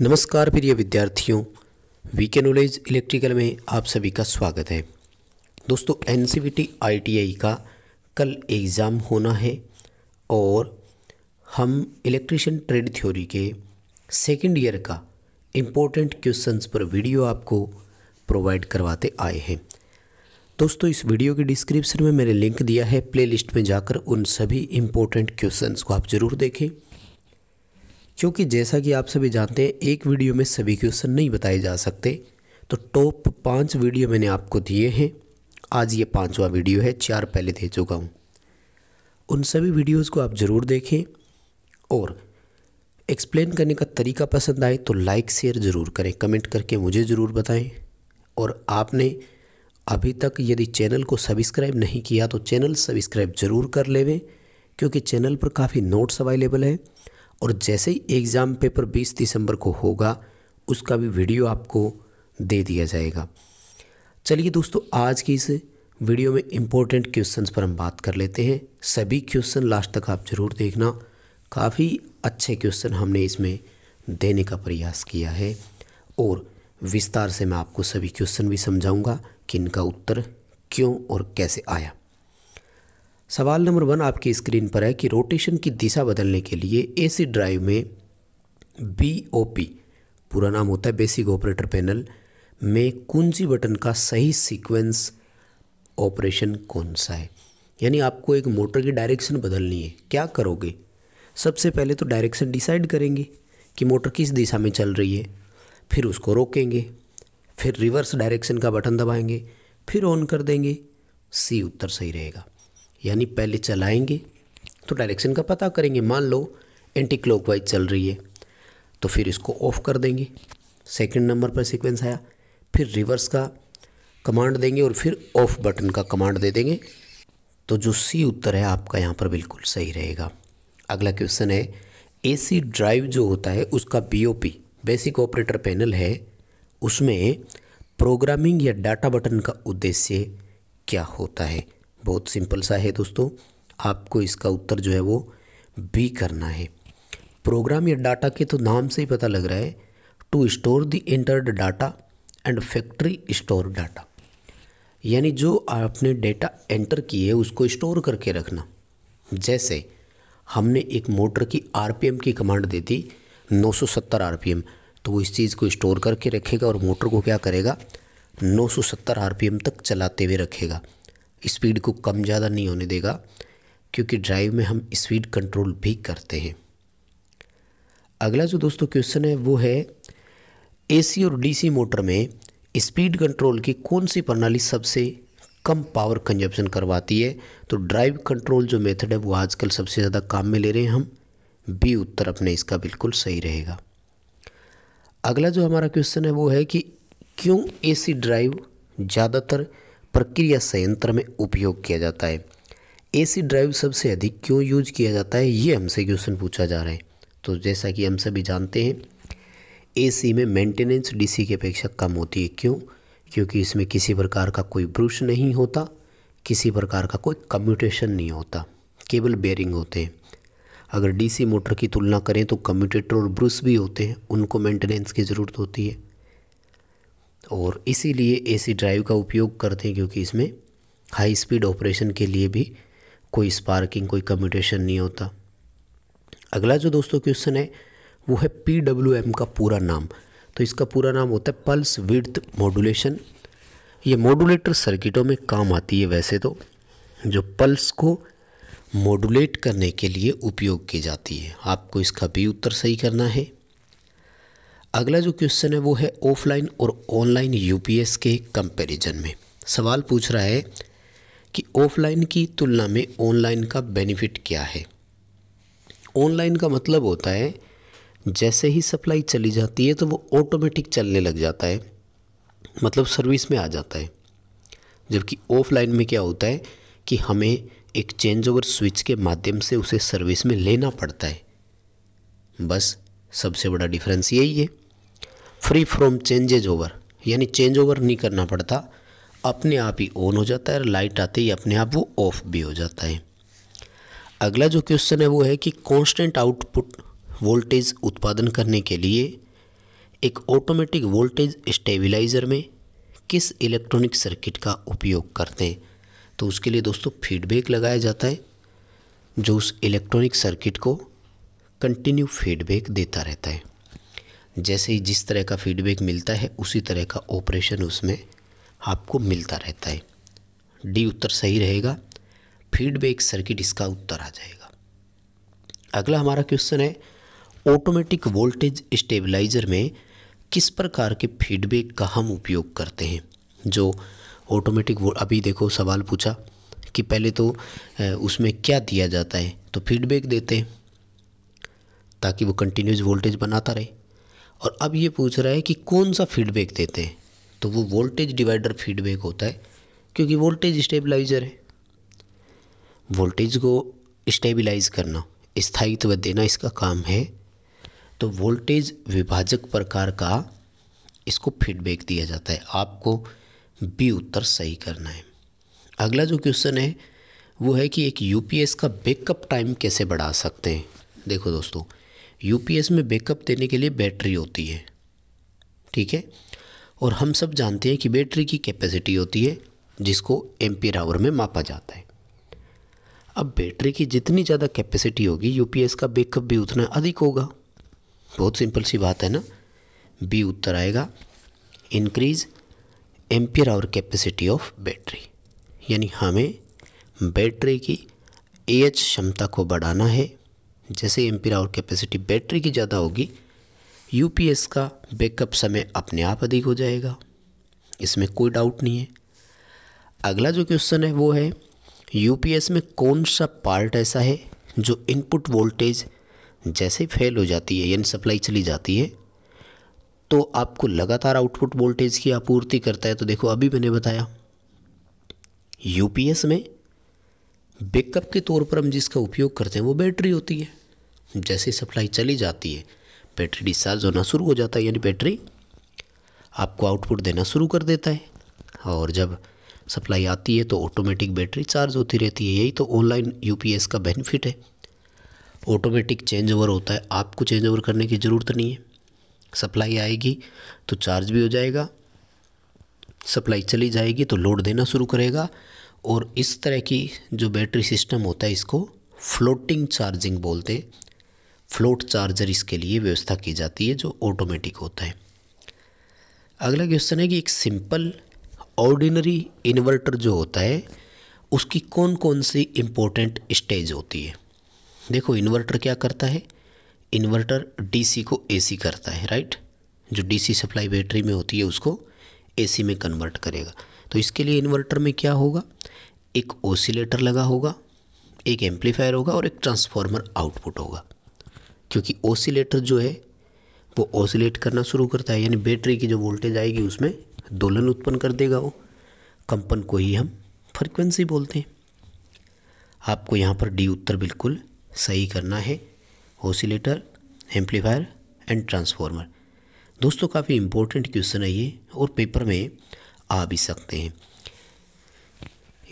नमस्कार प्रिय विद्यार्थियों वीके नॉलेज इलेक्ट्रिकल में आप सभी का स्वागत है दोस्तों एन आईटीआई e का कल एग्ज़ाम होना है और हम इलेक्ट्रिशियन ट्रेड थ्योरी के सेकंड ईयर का इम्पोर्टेंट क्वेश्चंस पर वीडियो आपको प्रोवाइड करवाते आए हैं दोस्तों इस वीडियो के डिस्क्रिप्शन में मैंने लिंक दिया है प्लेलिस्ट में जाकर उन सभी इम्पोर्टेंट क्वेश्चंस को आप ज़रूर देखें क्योंकि जैसा कि आप सभी जानते हैं एक वीडियो में सभी क्वेश्चन नहीं बताए जा सकते तो टॉप पाँच वीडियो मैंने आपको दिए हैं आज ये पाँचवा वीडियो है चार पहले दे चुका हूँ उन सभी वीडियोज़ को आप ज़रूर देखें और एक्सप्लेन करने का तरीका पसंद आए तो लाइक शेयर ज़रूर करें कमेंट करके मुझे ज़रूर बताएं और आपने अभी तक यदि चैनल को सब्सक्राइब नहीं किया तो चैनल सब्सक्राइब ज़रूर कर लेवें क्योंकि चैनल पर काफ़ी नोट्स अवेलेबल हैं और जैसे ही एग्ज़ाम पेपर 20 दिसंबर को होगा उसका भी वीडियो आपको दे दिया जाएगा चलिए दोस्तों आज की इस वीडियो में इम्पोर्टेंट क्वेश्चंस पर हम बात कर लेते हैं सभी क्वेश्चन लास्ट तक आप ज़रूर देखना काफ़ी अच्छे क्वेश्चन हमने इसमें देने का प्रयास किया है और विस्तार से मैं आपको सभी क्वेश्चन भी समझाऊंगा कि इनका उत्तर क्यों और कैसे आया सवाल नंबर वन आपकी स्क्रीन पर है कि रोटेशन की दिशा बदलने के लिए एसी ड्राइव में बीओपी पूरा नाम होता है बेसिक ऑपरेटर पैनल में कुंजी बटन का सही सीक्वेंस ऑपरेशन कौन सा है यानी आपको एक मोटर की डायरेक्शन बदलनी है क्या करोगे सबसे पहले तो डायरेक्शन डिसाइड करेंगे कि मोटर किस दिशा में चल रही है फिर उसको रोकेंगे फिर रिवर्स डायरेक्शन का बटन दबाएंगे फिर ऑन कर देंगे सी उत्तर सही रहेगा यानी पहले चलाएंगे तो डायरेक्शन का पता करेंगे मान लो एंटी क्लॉक चल रही है तो फिर इसको ऑफ कर देंगे सेकंड नंबर पर सीक्वेंस आया फिर रिवर्स का कमांड देंगे और फिर ऑफ बटन का कमांड दे देंगे तो जो सी उत्तर है आपका यहाँ पर बिल्कुल सही रहेगा अगला क्वेश्चन है एसी ड्राइव जो होता है उसका बीओपी बेसिक ऑपरेटर पैनल है उसमें प्रोग्रामिंग या डाटा बटन का उद्देश्य क्या होता है बहुत सिंपल सा है दोस्तों आपको इसका उत्तर जो है वो बी करना है प्रोग्राम या डाटा के तो नाम से ही पता लग रहा है to store the entered data and factory store data यानी जो आपने डाटा एंटर किए उसको स्टोर करके रखना जैसे हमने एक मोटर की आरपीएम की कमांड दे दी 970 आरपीएम तो वो इस चीज़ को स्टोर करके रखेगा और मोटर को क्या करेगा 970 आरपीएम तक चलाते हुए रखेगा स्पीड को कम ज़्यादा नहीं होने देगा क्योंकि ड्राइव में हम स्पीड कंट्रोल भी करते हैं अगला जो दोस्तों क्वेश्चन है वो है एसी और डीसी मोटर में स्पीड कंट्रोल की कौन सी प्रणाली सबसे कम पावर कंजप्शन करवाती है तो ड्राइव कंट्रोल जो मेथड है वो आजकल सबसे ज़्यादा काम में ले रहे हैं हम बी उत्तर अपने इसका बिल्कुल सही रहेगा अगला जो हमारा क्वेश्चन है वो है कि क्यों एसी ड्राइव ज़्यादातर प्रक्रिया संयंत्र में उपयोग किया जाता है एसी ड्राइव सबसे अधिक क्यों यूज किया जाता है ये हमसे क्वेश्चन पूछा जा रहा है तो जैसा कि हम सभी जानते हैं एसी में मेंटेनेंस डीसी की अपेक्षा कम होती है क्यों क्योंकि इसमें किसी प्रकार का कोई ब्रुश नहीं होता किसी प्रकार का कोई कम्यूटेशन नहीं होता केवल बेयरिंग होते हैं अगर डीसी मोटर की तुलना करें तो कम्यूटेटर और ब्रुश भी होते हैं उनको मेंटेनेंस की ज़रूरत होती है और इसीलिए एसी ड्राइव का उपयोग करते हैं क्योंकि इसमें हाई स्पीड ऑपरेशन के लिए भी कोई स्पार्किंग कोई कम्यूटेशन नहीं होता अगला जो दोस्तों क्वेश्चन है वो है पी डब्ल्यू एम का पूरा नाम तो इसका पूरा नाम होता है पल्स विड्थ मॉडुलेशन ये मॉडुलेटर सर्किटों में काम आती है वैसे तो जो पल्स को मॉडुलेट करने के लिए उपयोग की जाती है आपको इसका भी उत्तर सही करना है अगला जो क्वेश्चन है वो है ऑफलाइन और ऑनलाइन यूपीएस के कंपैरिजन में सवाल पूछ रहा है कि ऑफलाइन की तुलना में ऑनलाइन का बेनिफिट क्या है ऑनलाइन का मतलब होता है जैसे ही सप्लाई चली जाती है तो वो ऑटोमेटिक चलने लग जाता है मतलब सर्विस में आ जाता है जबकि ऑफलाइन में क्या होता है कि हमें एक चेंज ओवर स्विच के माध्यम से उसे सर्विस में लेना पड़ता है बस सबसे बड़ा डिफरेंस यही है फ्री फ्रॉम चेंजेज ओवर यानी चेंज ओवर नहीं करना पड़ता अपने आप ही ऑन हो जाता है और लाइट आते ही अपने आप वो ऑफ भी हो जाता है अगला जो क्वेश्चन है वो है कि कांस्टेंट आउटपुट वोल्टेज उत्पादन करने के लिए एक ऑटोमेटिक वोल्टेज स्टेबिलाइज़र में किस इलेक्ट्रॉनिक सर्किट का उपयोग करते हैं तो उसके लिए दोस्तों फीडबैक लगाया जाता है जो उस इलेक्ट्रॉनिक सर्किट को कंटिन्यू फीडबैक देता रहता है जैसे ही जिस तरह का फीडबैक मिलता है उसी तरह का ऑपरेशन उसमें आपको मिलता रहता है डी उत्तर सही रहेगा फीडबैक सर्किट इसका उत्तर आ जाएगा अगला हमारा क्वेश्चन है ऑटोमेटिक वोल्टेज स्टेबलाइजर में किस प्रकार के फीडबैक का हम उपयोग करते हैं जो ऑटोमेटिक अभी देखो सवाल पूछा कि पहले तो उसमें क्या दिया जाता है तो फीडबैक देते हैं ताकि वो कंटिन्यूस वोल्टेज बनाता रहे और अब ये पूछ रहा है कि कौन सा फीडबैक देते हैं तो वो वोल्टेज डिवाइडर फीडबैक होता है क्योंकि वोल्टेज स्टेबलाइजर है वोल्टेज को स्टेबलाइज करना स्थायित्व देना इसका काम है तो वोल्टेज विभाजक प्रकार का इसको फीडबैक दिया जाता है आपको बी उत्तर सही करना है अगला जो क्वेश्चन है वो है कि एक यूपीएस का बैकअप टाइम कैसे बढ़ा सकते हैं देखो दोस्तों यूपीएस में बैकअप देने के लिए बैटरी होती है ठीक है और हम सब जानते हैं कि बैटरी की कैपेसिटी होती है जिसको एम्पियर आवर में मापा जाता है अब बैटरी की जितनी ज़्यादा कैपेसिटी होगी यूपीएस का बैकअप भी उतना अधिक होगा बहुत सिंपल सी बात है ना बी उत्तर आएगा increase ampere hour capacity of battery यानी हमें बैटरी की एच क्षमता को बढ़ाना है जैसे एम आवर कैपेसिटी बैटरी की ज़्यादा होगी यूपीएस का बैकअप समय अपने आप अधिक हो जाएगा इसमें कोई डाउट नहीं है अगला जो क्वेश्चन है वो है यूपीएस में कौन सा पार्ट ऐसा है जो इनपुट वोल्टेज जैसे फेल हो जाती है यानी सप्लाई चली जाती है तो आपको लगातार आउटपुट वोल्टेज की आपूर्ति करता है तो देखो अभी मैंने बताया यूपीएस में बैकअप के तौर पर हम जिसका उपयोग करते हैं वो बैटरी होती है जैसे सप्लाई चली जाती है बैटरी डिस्चार्ज होना शुरू हो जाता है यानी बैटरी आपको आउटपुट देना शुरू कर देता है और जब सप्लाई आती है तो ऑटोमेटिक बैटरी चार्ज होती रहती है यही तो ऑनलाइन यूपीएस का बेनिफिट है ऑटोमेटिक चेंज ओवर होता है आपको चेंज ओवर करने की ज़रूरत नहीं है सप्लाई आएगी तो चार्ज भी हो जाएगा सप्लाई चली जाएगी तो लोड देना शुरू करेगा और इस तरह की जो बैटरी सिस्टम होता है इसको फ्लोटिंग चार्जिंग बोलते फ्लोट चार्जर इसके लिए व्यवस्था की जाती है जो ऑटोमेटिक होता है अगला क्वेश्चन है कि एक सिंपल ऑर्डिनरी इन्वर्टर जो होता है उसकी कौन कौन सी इम्पोर्टेंट स्टेज होती है देखो इन्वर्टर क्या करता है इन्वर्टर डीसी को एसी करता है राइट जो डीसी सप्लाई बैटरी में होती है उसको एसी में कन्वर्ट करेगा तो इसके लिए इन्वर्टर में क्या होगा एक ओसिलेटर लगा होगा एक एम्पलीफायर होगा और एक ट्रांसफार्मर आउटपुट होगा क्योंकि ओसिलेटर जो है वो ओसिलेट करना शुरू करता है यानी बैटरी की जो वोल्टेज आएगी उसमें दोलन उत्पन्न कर देगा वो कंपन को ही हम फ्रिक्वेंसी बोलते हैं आपको यहाँ पर डी उत्तर बिल्कुल सही करना है ओसिलेटर एम्पलीफायर एंड ट्रांसफार्मर दोस्तों काफ़ी इम्पोर्टेंट क्वेश्चन है ये और पेपर में आ भी सकते हैं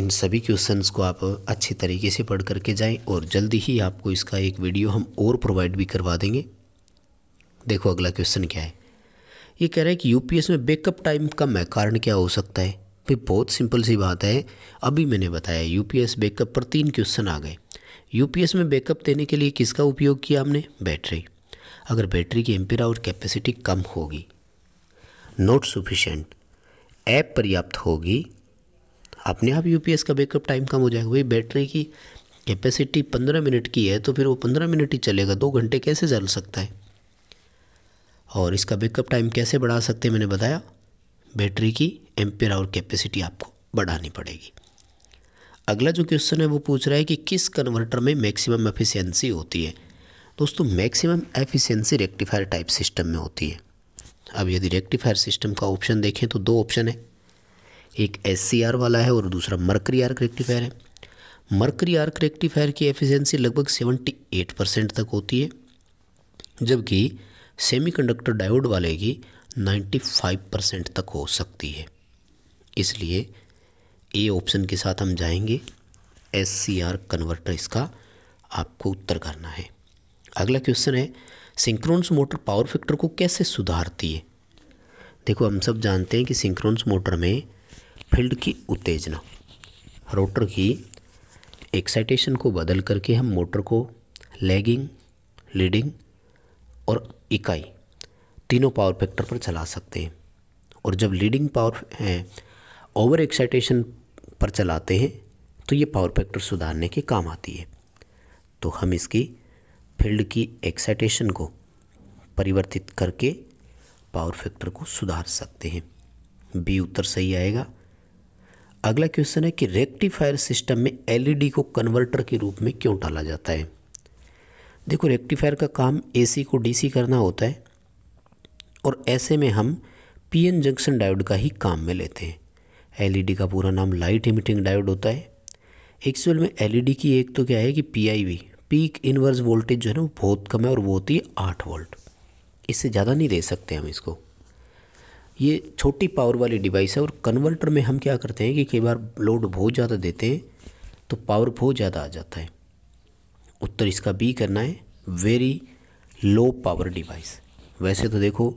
इन सभी क्वेश्चंस को आप अच्छे तरीके से पढ़ करके जाएं और जल्दी ही आपको इसका एक वीडियो हम और प्रोवाइड भी करवा देंगे देखो अगला क्वेश्चन क्या है ये कह रहा है कि यूपीएस में बैकअप टाइम कम है कारण क्या हो सकता है फिर बहुत सिंपल सी बात है अभी मैंने बताया यूपीएस बैकअप पर तीन क्वेश्चन आ गए यूपीएस में बैकअप देने के लिए किसका उपयोग किया हमने बैटरी अगर बैटरी की एम्पिरा आउट कैपेसिटी कम होगी नॉट सुफिशेंट अपर्याप्त होगी अपने आप यूपीएस का बैकअप टाइम कम हो जाएगा वही बैटरी की कैपेसिटी पंद्रह मिनट की है तो फिर वो पंद्रह मिनट ही चलेगा दो घंटे कैसे चल सकता है और इसका बैकअप टाइम कैसे बढ़ा सकते हैं मैंने बताया बैटरी की एम्पेयर और कैपेसिटी आपको बढ़ानी पड़ेगी अगला जो क्वेश्चन है वो पूछ रहा है कि किस कन्वर्टर में मैक्सिमम एफिशिएंसी होती है दोस्तों maximum efficiency rectifier type system में होती है अब यदि रेक्टिफायर सिस्टम का ऑप्शन देखें तो दो ऑप्शन है एक एस वाला है और दूसरा मर्करी आर्क रेक्टिफायर है मर्करी आर्क रेक्टिफायर की एफिशिएंसी लगभग 78 परसेंट तक होती है जबकि सेमीकंडक्टर डायोड वाले की 95 परसेंट तक हो सकती है इसलिए ए ऑप्शन के साथ हम जाएंगे एस कन्वर्टर इसका आपको उत्तर करना है अगला क्वेश्चन है सिंक्रोनस मोटर पावर फैक्टर को कैसे सुधारती है देखो हम सब जानते हैं कि सिंक्रोनस मोटर में फील्ड की उत्तेजना रोटर की एक्साइटेशन को बदल करके हम मोटर को लैगिंग लीडिंग और इकाई तीनों पावर फैक्टर पर चला सकते हैं और जब लीडिंग पावर ओवर एक्साइटेशन पर चलाते हैं तो ये पावर फैक्टर सुधारने के काम आती है तो हम इसकी फील्ड की एक्साइटेशन को परिवर्तित करके पावर फैक्टर को सुधार सकते हैं बी उत्तर सही आएगा अगला क्वेश्चन है कि रेक्टिफायर सिस्टम में एलईडी e को कन्वर्टर के रूप में क्यों डाला जाता है देखो रेक्टिफायर का काम एसी को डीसी करना होता है और ऐसे में हम पीएन जंक्शन डायोड का ही काम में लेते हैं एलईडी e का पूरा नाम लाइट इमिटिंग डायोड होता है एक्चुअल में एलईडी e की एक तो क्या है कि पीआईवी पीक इनवर्स वोल्टेज जो है ना वो बहुत कम है और वो होती है आठ वोल्ट इससे ज़्यादा नहीं दे सकते हम इसको ये छोटी पावर वाली डिवाइस है और कन्वर्टर में हम क्या करते हैं कि कई बार लोड बहुत ज़्यादा देते हैं तो पावर बहुत ज़्यादा आ जाता है उत्तर इसका बी करना है वेरी लो पावर डिवाइस वैसे तो देखो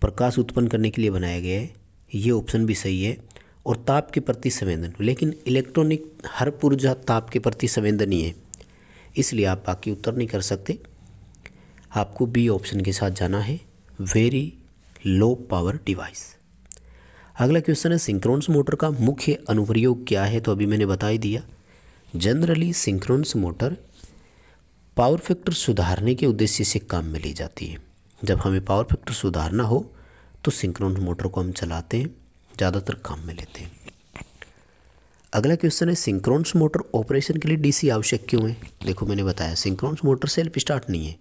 प्रकाश उत्पन्न करने के लिए बनाया गया है ये ऑप्शन भी सही है और ताप के प्रति संवेदन लेकिन इलेक्ट्रॉनिक हर पुर्जा ताप के प्रति संवेदन है इसलिए आप बाकी उत्तर नहीं कर सकते आपको बी ऑप्शन के साथ जाना है वेरी लो पावर डिवाइस अगला क्वेश्चन है सिंक्रोन्स मोटर का मुख्य अनुप्रयोग क्या है तो अभी मैंने बता ही दिया generally synchronous motor power factor सुधारने के उद्देश्य से काम में ली जाती है जब हमें पावर फैक्टर सुधारना हो तो सिंक्रोन मोटर को हम चलाते हैं ज़्यादातर काम में लेते हैं अगला क्वेश्चन है सिंक्रोन्स मोटर ऑपरेशन के लिए डीसी आवश्यक क्यों है देखो मैंने बताया सिंक्रोन्स मोटर सेल्फ स्टार्ट नहीं है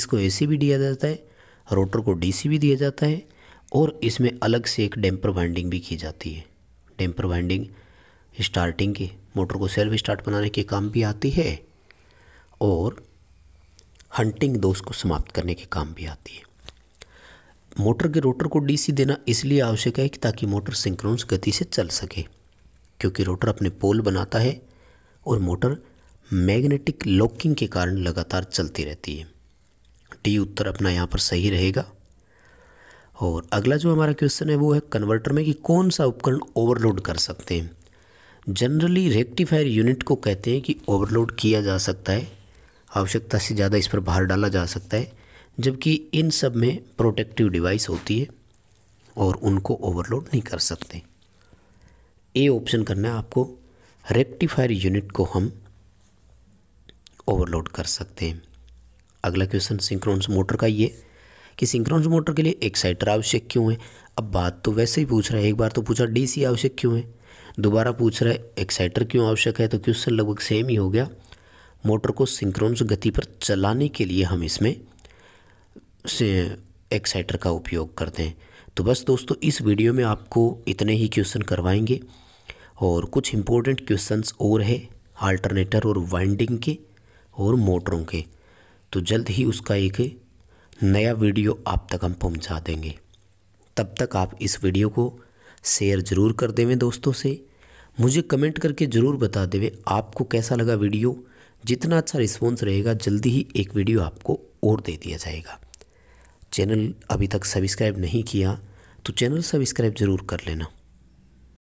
इसको एसी भी दिया जाता है रोटर को डीसी भी दिया जाता है और इसमें अलग से एक डैम्पर वाइंडिंग भी की जाती है डैम्पर वाइंडिंग स्टार्टिंग की मोटर को सेल्फ स्टार्ट बनाने के काम भी आती है और हंटिंग दोष को समाप्त करने के काम भी आती है मोटर के रोटर को डीसी देना इसलिए आवश्यक है कि ताकि मोटर सिंक्रोन्स गति से चल सके क्योंकि रोटर अपने पोल बनाता है और मोटर मैग्नेटिक लॉकिंग के कारण लगातार चलती रहती है डी उत्तर अपना यहाँ पर सही रहेगा और अगला जो हमारा क्वेश्चन है वो है कन्वर्टर में कि कौन सा उपकरण ओवरलोड कर सकते हैं जनरली रेक्टिफायर यूनिट को कहते हैं कि ओवरलोड किया जा सकता है आवश्यकता से ज़्यादा इस पर भार डाला जा सकता है जबकि इन सब में प्रोटेक्टिव डिवाइस होती है और उनको ओवरलोड नहीं कर सकते ए ऑप्शन करना है आपको रेक्टिफायर यूनिट को हम ओवरलोड कर सकते हैं अगला क्वेश्चन सिंक्रोनस मोटर का ये कि सिंक्रोनस मोटर के लिए एक्साइटर आवश्यक क्यों है अब बात तो वैसे ही पूछ रहा है एक बार तो पूछा डीसी आवश्यक क्यों है दोबारा पूछ रहा है एक्साइटर क्यों आवश्यक है तो क्वेश्चन लगभग सेम ही हो गया मोटर को सिंक्रोनस गति पर चलाने के लिए हम इसमें से एक्साइटर का उपयोग करते हैं तो बस दोस्तों इस वीडियो में आपको इतने ही क्वेश्चन करवाएंगे और कुछ इम्पोर्टेंट क्वेश्चंस और है आल्टरनेटर और वाइंडिंग के और मोटरों के तो जल्द ही उसका एक नया वीडियो आप तक हम पहुंचा देंगे तब तक आप इस वीडियो को शेयर ज़रूर कर देवें दोस्तों से मुझे कमेंट करके ज़रूर बता देवें आपको कैसा लगा वीडियो जितना अच्छा रिस्पॉन्स रहेगा जल्दी ही एक वीडियो आपको और दे दिया जाएगा चैनल अभी तक सब्सक्राइब नहीं किया तो चैनल सब्सक्राइब ज़रूर कर लेना